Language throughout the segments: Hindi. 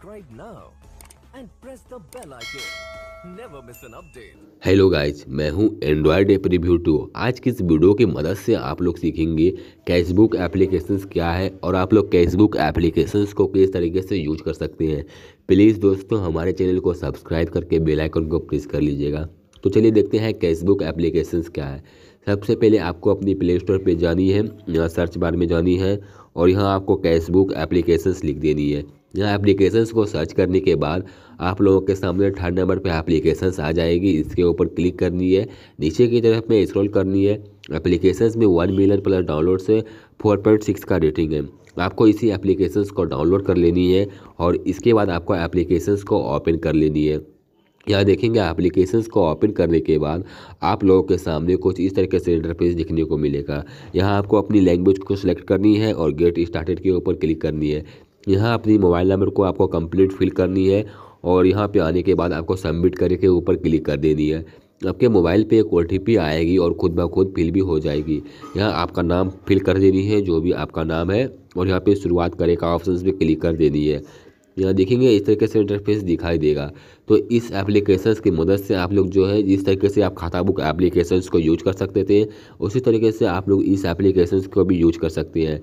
subscribe now and press the bell icon. Never miss an update. Hello guys मैं हूं एंड्रॉयड एप रिव्यू टू आज की इस वीडियो की मदद से आप लोग सीखेंगे कैशबुक एप्लीकेशंस क्या है और आप लोग कैशबुक एप्लीकेशंस को किस तरीके से यूज कर सकते हैं प्लीज़ दोस्तों हमारे चैनल को सब्सक्राइब करके बेल आइकन को प्रेस कर लीजिएगा तो चलिए देखते हैं कैशबुक एप्लीकेशंस क्या है सबसे पहले आपको अपनी प्ले स्टोर पर जानी है यहाँ सर्च बार में जानी है और यहाँ आपको कैशबुक एप्लीकेशंस लिख देनी है यहाँ एप्लीकेशंस को सर्च करने के बाद आप लोगों के सामने थर्ड नंबर पे एप्लीकेशंस आ जाएगी इसके ऊपर क्लिक करनी है नीचे की तरफ में स्क्रॉल करनी है एप्लीकेशंस में वन मिलियन प्लस डाउनलोड से फोर पॉइंट सिक्स का रेटिंग है आपको इसी एप्लीकेशंस को डाउनलोड कर लेनी है और इसके बाद आपको एप्लीकेशंस को ओपन कर लेनी है यहाँ देखेंगे एप्लीकेशंस को ओपन करने के बाद आप लोगों के सामने कुछ इस तरीके से इंटरफेस देखने को मिलेगा यहाँ आपको अपनी लैंग्वेज को सिलेक्ट करनी है और गेट स्टार्टेड के ऊपर क्लिक करनी है यहाँ अपनी मोबाइल नंबर को आपको कंप्लीट फिल करनी है और यहाँ पे आने के बाद आपको सबमिट करके ऊपर क्लिक कर देनी है आपके मोबाइल पे एक ओ आएगी और खुद ब खुद फिल भी हो जाएगी यहाँ आपका नाम फिल कर देनी है जो भी आपका नाम है और यहाँ पे शुरुआत करे का ऑप्शन भी क्लिक कर देनी है यहाँ देखेंगे इस तरीके से इंटरफेस दिखाई देगा तो इस एप्लीकेशन की मदद से आप लोग जो है जिस तरीके से आप खाता बुक एप्लीकेशन को यूज कर सकते थे उसी तरीके से आप लोग इस एप्लीकेशन को भी यूज कर सकते हैं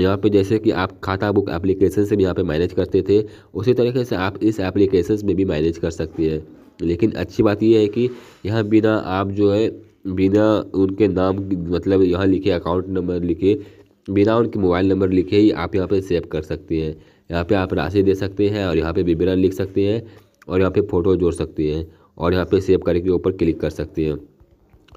यहाँ पे जैसे कि आप खाता बुक एप्लीकेशन से भी यहाँ पे मैनेज करते थे उसी तरीके से आप इस एप्लीकेशन में भी मैनेज कर सकते हैं लेकिन अच्छी बात यह है कि यहाँ बिना आप जो है बिना उनके नाम मतलब यहाँ लिखे अकाउंट नंबर लिखे बिना उनके मोबाइल नंबर लिखे ही आप यहाँ पर सेव कर सकते हैं यहाँ पर आप राशि दे सकते हैं और यहाँ पर विवरण लिख सकते हैं और यहाँ पर फ़ोटो जोड़ सकते हैं और यहाँ पर सेव करके ऊपर क्लिक कर सकते हैं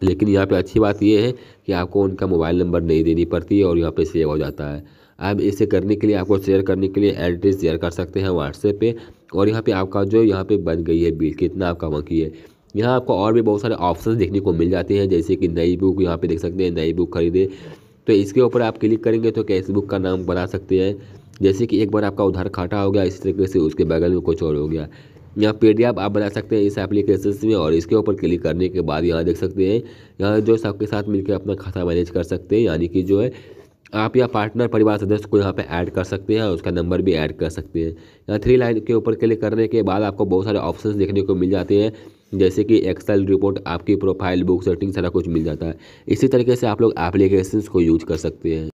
लेकिन यहाँ पे अच्छी बात ये है कि आपको उनका मोबाइल नंबर नहीं देनी पड़ती और यहाँ पे सेव हो जाता है आप इसे करने के लिए आपको शेयर करने के लिए एड्रेस शेयर कर सकते हैं व्हाट्सएप पे और यहाँ पे आपका जो यहाँ पे बन गई है बिल कितना आपका बाकी है यहाँ आपको और भी बहुत सारे ऑप्शन देखने को मिल जाते हैं जैसे कि नई बुक यहाँ पर देख सकते हैं नई बुक खरीदे तो इसके ऊपर आप क्लिक करेंगे तो कैश बुक का नाम बना सकते हैं जैसे कि एक बार आपका उधार खाटा हो गया इसी तरीके से उसके बगल में कुछ और हो गया यहाँ पीडीएफ आप बना सकते हैं इस एप्लीकेशन में और इसके ऊपर क्लिक करने के बाद यहाँ देख सकते हैं यहाँ जो सबके साथ मिलकर अपना खाता मैनेज कर सकते हैं यानी कि जो है आप या पार्टनर परिवार सदस्य को यहाँ पे ऐड कर सकते हैं और उसका नंबर भी ऐड कर सकते हैं यहाँ थ्री लाइन के ऊपर क्लिक करने के बाद आपको बहुत सारे ऑप्शंस देखने को मिल जाते हैं जैसे कि एक्सेल रिपोर्ट आपकी प्रोफाइल बुक सेटिंग सारा कुछ मिल जाता है इसी तरीके से आप लोग एप्लीकेशन को यूज कर सकते हैं